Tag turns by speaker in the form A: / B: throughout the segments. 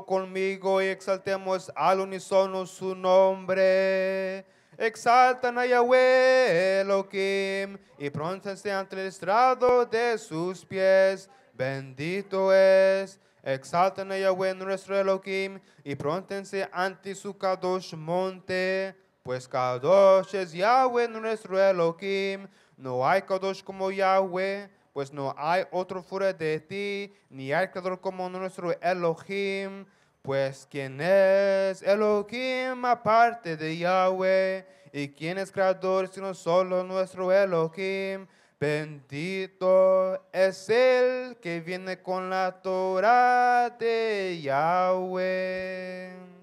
A: conmigo y exaltemos al unísono su nombre. Exaltan a Yahweh Elohim y prontense ante el estrado de sus pies. Bendito es. Exaltan a Yahweh nuestro Elohim y prontense ante su Kadosh monte. Pues Kadosh es Yahweh nuestro Elohim. No hay Kadosh como Yahweh pues no hay otro fuera de ti, ni hay creador como nuestro Elohim, pues quien es Elohim aparte de Yahweh, y quien es creador sino solo nuestro Elohim. Bendito es el que viene con la Torah de Yahweh.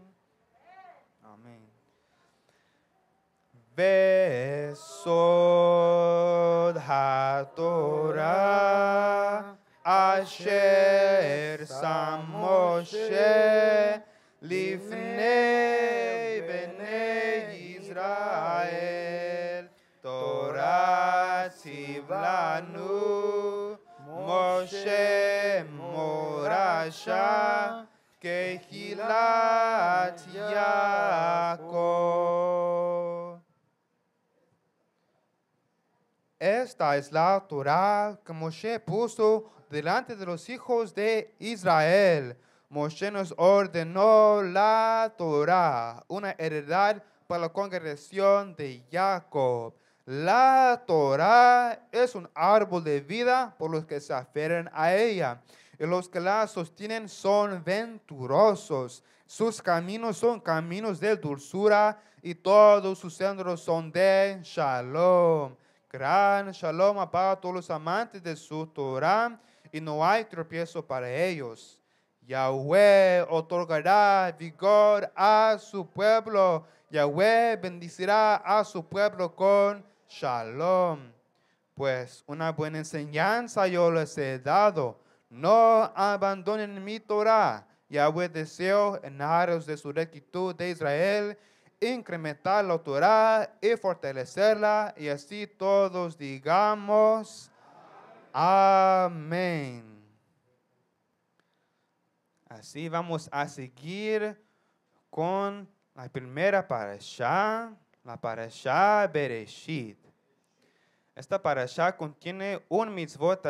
A: בסוד התורה אשר שם משה לפני בני ישראל תורה ציב לנו משה מורשה כקהילת יעקב Esta es la Torah que Moshe puso delante de los hijos de Israel. Moshe nos ordenó la Torah, una heredad para la congregación de Jacob. La Torah es un árbol de vida por los que se aferran a ella. Y los que la sostienen son venturosos. Sus caminos son caminos de dulzura y todos sus centros son de shalom. Gran shalom apaga todos los amantes de su Torah y no hay tropiezo para ellos. Yahweh otorgará vigor a su pueblo. Yahweh bendecirá a su pueblo con shalom. Pues una buena enseñanza yo les he dado. No abandonen mi Torah. Yahweh deseo en aros de su rectitud de Israel incrementar la autoridad y fortalecerla. Y así todos digamos, amén. Así vamos a seguir con la primera parasha, la parasha Bereshit. Esta parasha contiene un mitzvot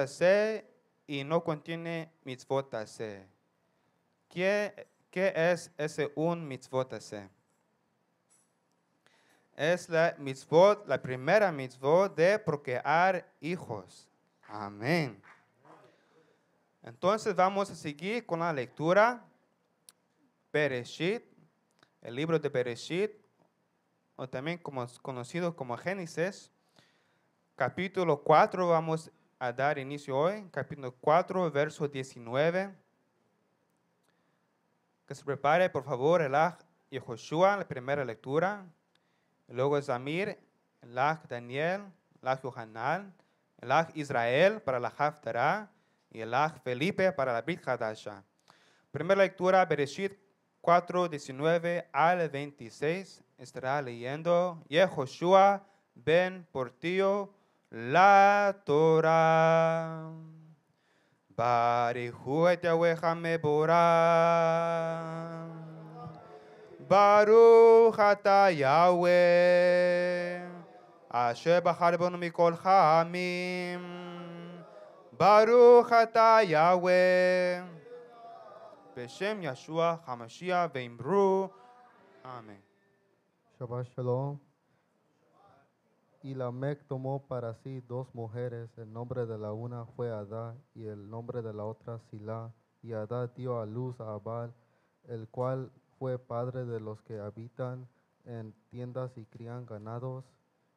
A: y no contiene mitzvot ¿Qué, es ese un mitzvot es la mitzvot, la primera mitzvot de procrear hijos. Amén. Entonces vamos a seguir con la lectura. Bereshit, el libro de Bereshit, o también como, conocido como Génesis, capítulo 4, vamos a dar inicio hoy, capítulo 4, verso 19. Que se prepare, por favor, el y Joshua, la primera lectura. Luego Zamir, Lach Daniel, Lach Yohanan, Lach Israel para la Haftarah y Lach Felipe para la Brit Primera lectura, Bereshit 4, 19 al 26. Estará leyendo Yehoshua ben Portillo, la Torah. Barihu et Yahweh Baruch Hata Yahweh. Ashe Haribon mikol Baruch Baru Yahweh. Beshem Yeshua ha'mashiach
B: Veimru Amén. Shabbat Shalom. Y la mek tomó para sí dos mujeres. El nombre de la una fue Adá y el nombre de la otra Sila. Y Adá dio a luz a Abal, el cual fue padre de los que habitan en tiendas y crían ganados,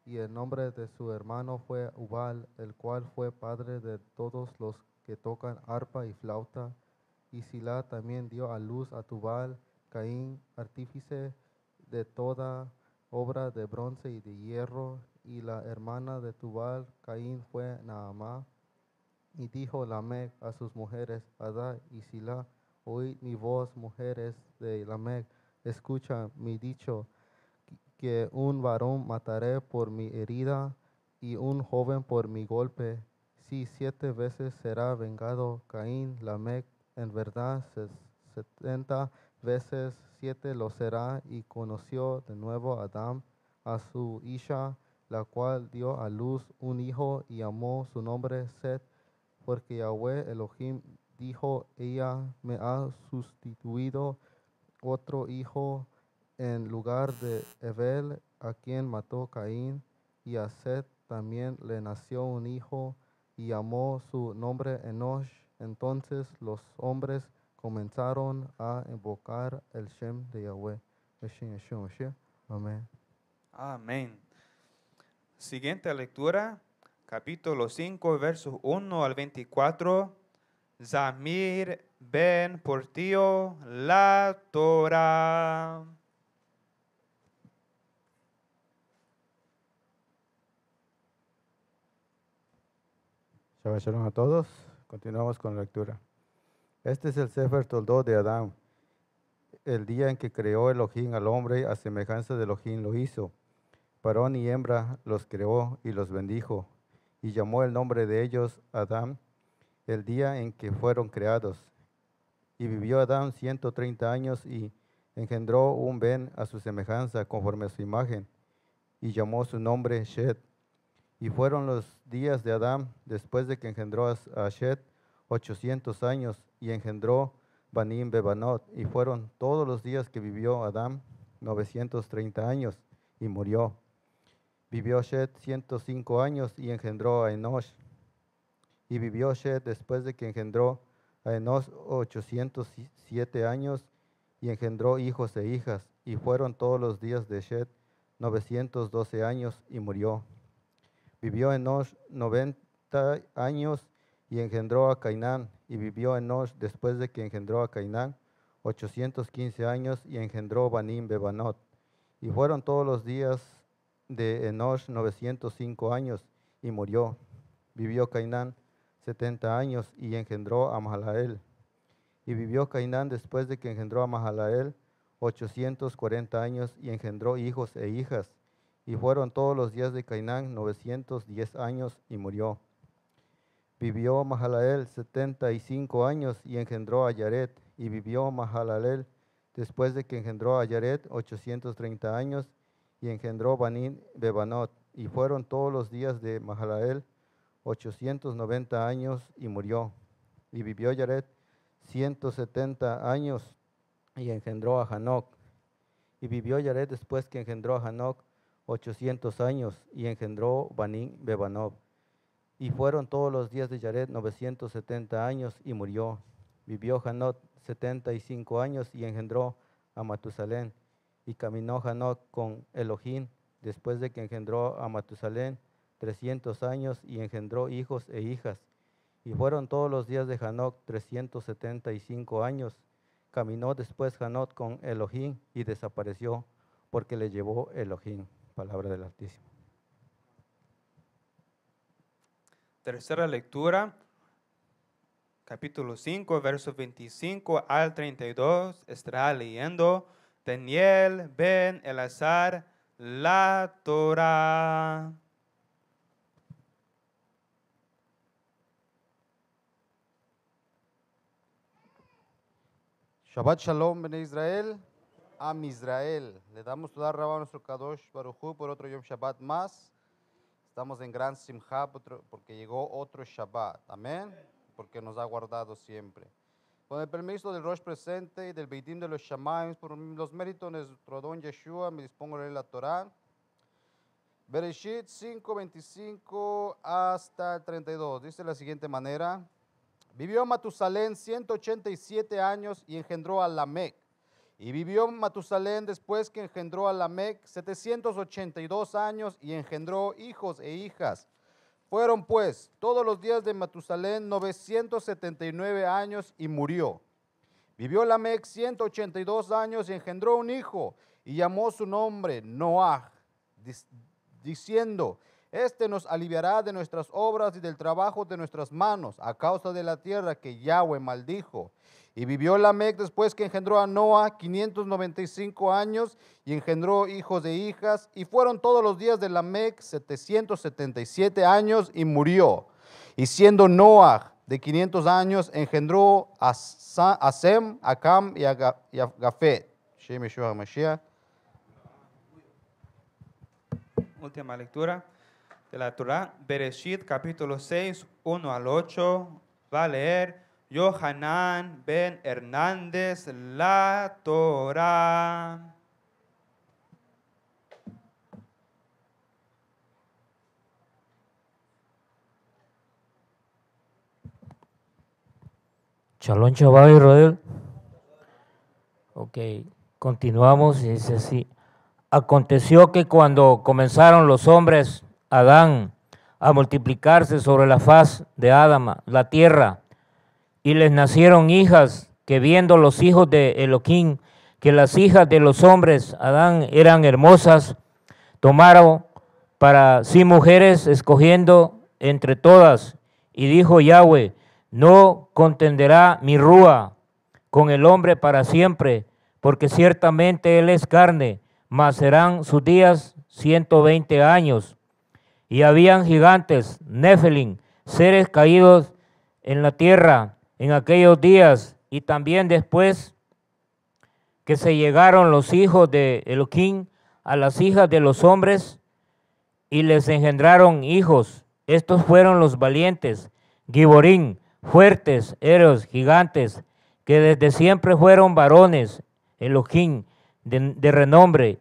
B: y el nombre de su hermano fue Ubal, el cual fue padre de todos los que tocan arpa y flauta. Y Sila también dio a luz a Tubal, Caín, artífice de toda obra de bronce y de hierro, y la hermana de Tubal, Caín, fue Naamá. Y dijo Lamec a sus mujeres, Adá y Sila, Oíd mi voz, mujeres de Lamec, escucha mi dicho, que un varón mataré por mi herida y un joven por mi golpe. Si siete veces será vengado Caín, Lamec, en verdad setenta veces siete lo será. Y conoció de nuevo a Adán a su hija, la cual dio a luz un hijo y llamó su nombre Seth, porque Yahweh Elohim dijo ella, me ha sustituido otro hijo en lugar de Evel, a quien mató Caín, y a Seth también le nació un hijo, y llamó su nombre Enosh. Entonces los hombres comenzaron a invocar el Shem de Yahweh. Amén.
A: Amén. Siguiente lectura, capítulo 5, versos 1 al 24. Zamir ben Portio la Torah.
C: Shabbat shalom a todos. Continuamos con la lectura. Este es el Sefer Toldo de Adán. El día en que creó el ojín al hombre a semejanza del ojín lo hizo. Parón y hembra los creó y los bendijo. Y llamó el nombre de ellos Adán el día en que fueron creados. Y vivió Adán 130 años y engendró un Ben a su semejanza, conforme a su imagen, y llamó su nombre Shed. Y fueron los días de Adán después de que engendró a Shed 800 años y engendró Banim Bebanot. Y fueron todos los días que vivió Adán 930 años y murió. Vivió Shed 105 años y engendró a Enosh y vivió Shed después de que engendró a Enos 807 años y engendró hijos e hijas, y fueron todos los días de Shed 912 años y murió. Vivió Enos 90 años y engendró a Cainán, y vivió Enos después de que engendró a Cainán 815 años y engendró Banim Bebanot. Y fueron todos los días de Enos 905 años y murió. Vivió Cainán 70 años y engendró a Mahalael. Y vivió Cainán después de que engendró a Mahalael 840 años y engendró hijos e hijas. Y fueron todos los días de Cainán 910 años y murió. Vivió Mahalael 75 años y engendró a Yaret. Y vivió Mahalalel después de que engendró a Yaret 830 años y engendró Banín Bebanot. Y fueron todos los días de Mahalael 890 años y murió. Y vivió Yaret 170 años y engendró a Hanok. Y vivió Yaret después que engendró a Hanok 800 años y engendró Banín Bebanov. Y fueron todos los días de Yaret 970 años y murió. Vivió Hanok 75 años y engendró a Matusalén. Y caminó Hanok con Elohim después de que engendró a Matusalén 300 años y engendró hijos e hijas. Y fueron todos los días de Janot 375 setenta y cinco años. Caminó después Janot con Elohim y desapareció porque le llevó Elohim. Palabra del Altísimo.
A: Tercera lectura, capítulo 5, versos 25 al 32. Estará leyendo Daniel ben Elazar, la Torah.
D: Shabbat Shalom, Bene Israel, Am Israel. Le damos toda raba a nuestro Kadosh Baruchu por otro Yom Shabbat más. Estamos en gran simhap porque llegó otro Shabbat. Amén. Porque nos ha guardado siempre. Con el permiso del Rosh presente y del Beidim de los Shamaim, por los méritos de nuestro don Yeshua, me dispongo a leer la Torah. Bereshit 5:25 hasta 32. Dice de la siguiente manera. Vivió Matusalén 187 años y engendró a Lamec. Y vivió Matusalén después que engendró a Lamec 782 años y engendró hijos e hijas. Fueron pues todos los días de Matusalén 979 años y murió. Vivió Lamec 182 años y engendró un hijo y llamó su nombre Noah, diciendo, este nos aliviará de nuestras obras y del trabajo de nuestras manos, a causa de la tierra que Yahweh maldijo. Y vivió Lamec después que engendró a Noah 595 años y engendró hijos de hijas. Y fueron todos los días de Lamec 777 años y murió. Y siendo Noah de 500 años, engendró a, Sem, a Cam y a, Gafet.
A: Última lectura de la Torah, Bereshit capítulo 6, 1 al 8, va a leer Yohanan Ben Hernández, la Torah.
E: Chalón, y Rodel. Ok, continuamos y dice así. Aconteció que cuando comenzaron los hombres Adán a multiplicarse sobre la faz de Adama, la tierra, y les nacieron hijas que viendo los hijos de Eloquín, que las hijas de los hombres, Adán, eran hermosas, tomaron para sí mujeres, escogiendo entre todas. Y dijo Yahweh, no contenderá mi rúa con el hombre para siempre, porque ciertamente él es carne, mas serán sus días ciento veinte años y habían gigantes, nefelin, seres caídos en la tierra en aquellos días y también después que se llegaron los hijos de Elohim a las hijas de los hombres y les engendraron hijos. Estos fueron los valientes, Giborín, fuertes, héroes, gigantes, que desde siempre fueron varones, Elohim, de, de renombre,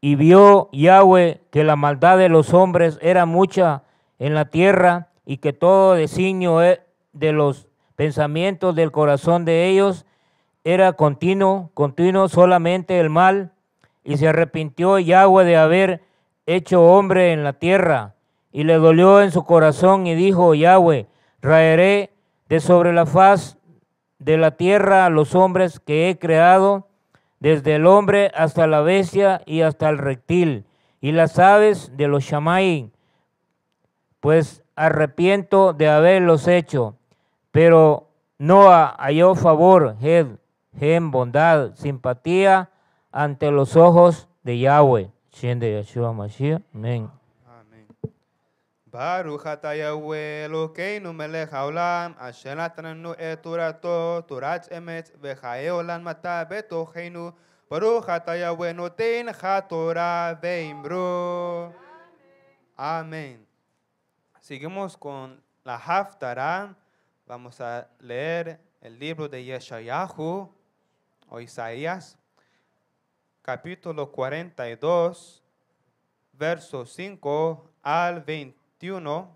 E: y vio Yahweh que la maldad de los hombres era mucha en la tierra y que todo designio e, de los pensamientos del corazón de ellos era continuo, continuo solamente el mal. Y se arrepintió Yahweh de haber hecho hombre en la tierra. Y le dolió en su corazón y dijo, Yahweh, raeré de sobre la faz de la tierra a los hombres que he creado desde el hombre hasta la bestia y hasta el reptil, y las aves de los Shamai. pues arrepiento de haberlos hecho. Pero Noah halló favor, en bondad, simpatía ante los ojos de Yahweh. Amén.
A: Baru Yahweh, Elokeinu Melech Haolam, Asher eturato, Et Emet, Vecha'elam matabeto Mata Betocheinu, Baruchata Yahweh, HaTorah Veimru. Amén. Seguimos con la Haftarah. Vamos a leer el libro de Yeshayahu o Isaías, capítulo 42, verso 5 al 20. 21.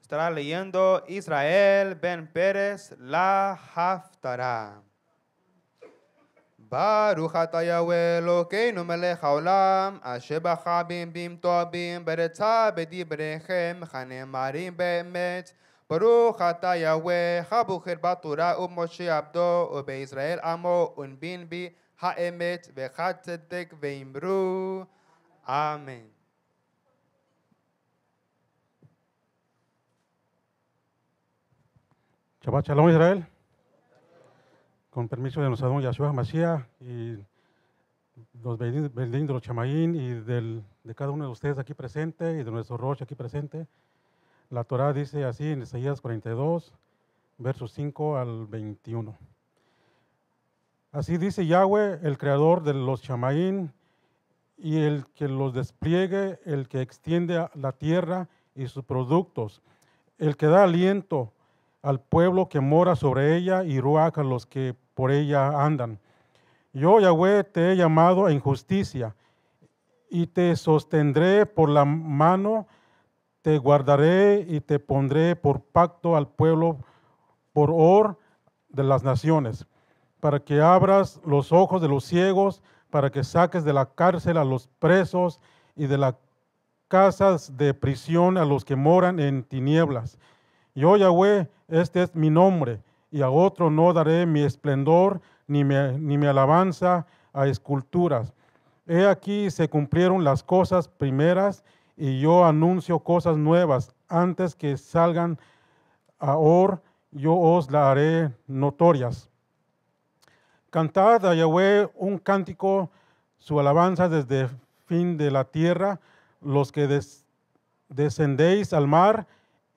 A: Estará leyendo Israel Ben Pérez la Haftará. Baruch ata Yahweh Elokeinu melech haolam, asher b'chabim bim tobim, beretza b'dibrechem, hanemarim be'emet. Baruch ata Yahweh, habucher batura u'moshe abdo, u'be'Israel amo, un'bin bi ha'emet, ve'chat ve'imru. Amén.
F: Shabbat Shalom Israel. Con permiso de nuestro don Yahshua Mashiach y los benditos de los chamaín y del, de cada uno de ustedes aquí presente y de nuestro Roche aquí presente. La Torah dice así en Isaías 42, versos 5 al 21. Así dice Yahweh, el creador de los chamaín y el que los despliegue, el que extiende la tierra y sus productos, el que da aliento al pueblo que mora sobre ella y ruaca los que por ella andan. Yo, Yahweh, te he llamado a injusticia y te sostendré por la mano, te guardaré y te pondré por pacto al pueblo, por or de las naciones, para que abras los ojos de los ciegos, para que saques de la cárcel a los presos y de las casas de prisión a los que moran en tinieblas. Yo, Yahweh, este es mi nombre, y a otro no daré mi esplendor ni mi, alabanza a esculturas. He aquí se cumplieron las cosas primeras, y yo anuncio cosas nuevas. Antes que salgan a yo os las haré notorias. Cantad a Yahweh un cántico, su alabanza desde el fin de la tierra, los que descendéis al mar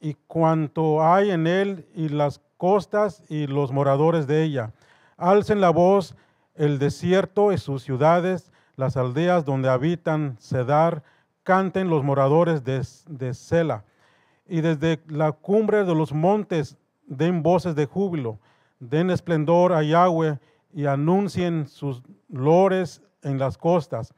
F: y cuanto hay en él y las costas y los moradores de ella. Alcen la voz el desierto y sus ciudades, las aldeas donde habitan Cedar, canten los moradores de, de Sela. Y desde la cumbre de los montes den voces de júbilo, den esplendor a Yahweh y anuncien sus lores en las costas.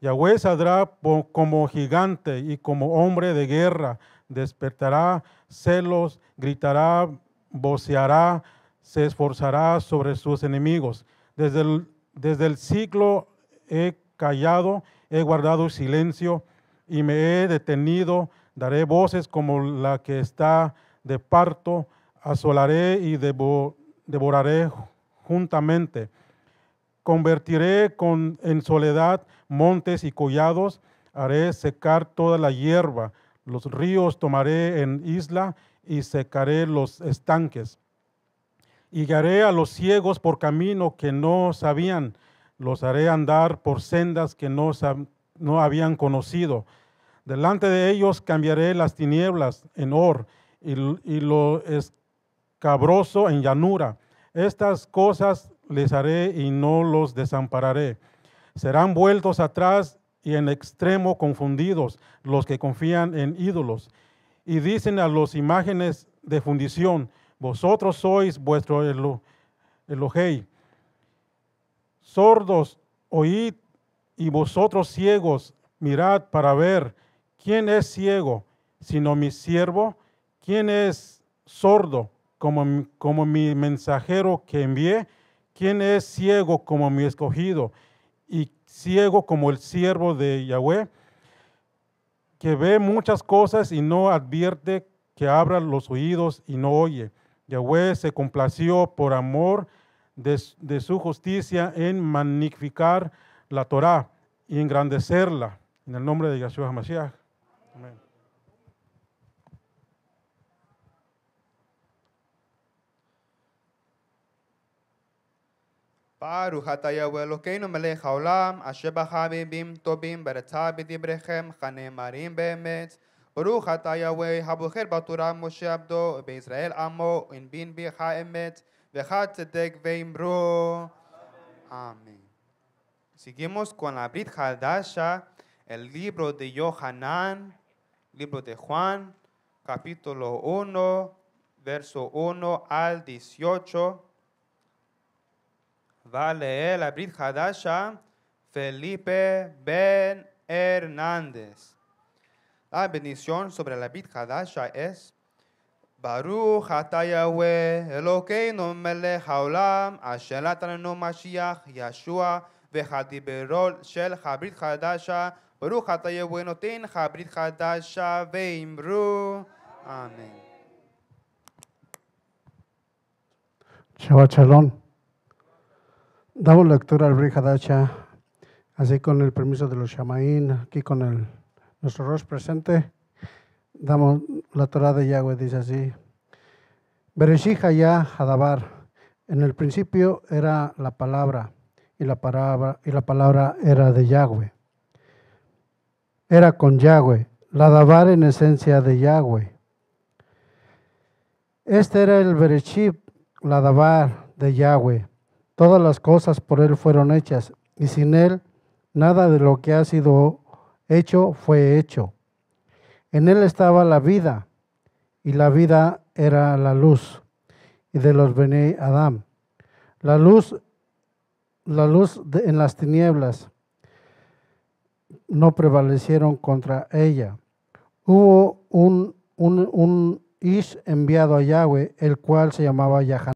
F: Yahweh saldrá como gigante y como hombre de guerra, despertará celos, gritará, voceará, se esforzará sobre sus enemigos. Desde el, desde el siglo he callado, he guardado silencio y me he detenido, daré voces como la que está de parto, asolaré y devoraré juntamente. Convertiré en soledad montes y collados, haré secar toda la hierba, los ríos tomaré en isla y secaré los estanques. Y haré a los ciegos por camino que no sabían, los haré andar por sendas que no, habían conocido. Delante de ellos cambiaré las tinieblas en or y lo escabroso en llanura estas cosas les haré y no los desampararé. Serán vueltos atrás y en extremo confundidos los que confían en ídolos y dicen a los imágenes de fundición, vosotros sois vuestro elo, Sordos, oíd y vosotros ciegos, mirad para ver quién es ciego, sino mi siervo, quién es sordo como, mi mensajero que envié, quien es ciego como mi escogido y ciego como el siervo de Yahweh, que ve muchas cosas y no advierte que abra los oídos y no oye. Yahweh se complació por amor de, su justicia en magnificar la Torá y engrandecerla. En el nombre de Yahshua HaMashiach. Amén.
A: Baruch atayah Elokeinu melech haolam, asher tobim beretzah b'dibrechem, chanemarim be'emet. Baruch atayah habucher batura Moshe abdo, be'Israel amo, in bin Haemet, emet, tzedek Amén. Seguimos con la Brit Hadasha, el libro de Yohanan, libro de Juan, capítulo 1, verso 1 al 18. vale la Brit Hadasha Felipe Ben Hernández. La bendición sobre la Brit Hadasha es Baruch ata Yahweh, Elokeinu melech haolam, asher atananu Mashiach, Yeshua, וחדיברול של חברית חדשה, ברוך אתה יבוא נותן חברית חדשה, ואמרו אמן.
G: שבת שלום. Damos lectura al Bri así con el permiso de los Shamaín, aquí con el, nuestro rostro presente. Damos la Torah de Yahweh, dice así: Bereshij ya Hadabar. En el principio era la palabra, y la palabra, y la palabra era de Yahweh. Era con Yahweh, la Dabar en esencia de Yahweh. Este era el Bereshib, la Dabar de Yahweh Todas las cosas por Él fueron hechas, y sin Él nada de lo que ha sido hecho fue hecho. En Él estaba la vida, y la vida era la luz, y de los vení Adam. La luz, la luz en las tinieblas no prevalecieron contra ella. Hubo un, un, un Ish enviado a Yahweh, el cual se llamaba Yahan.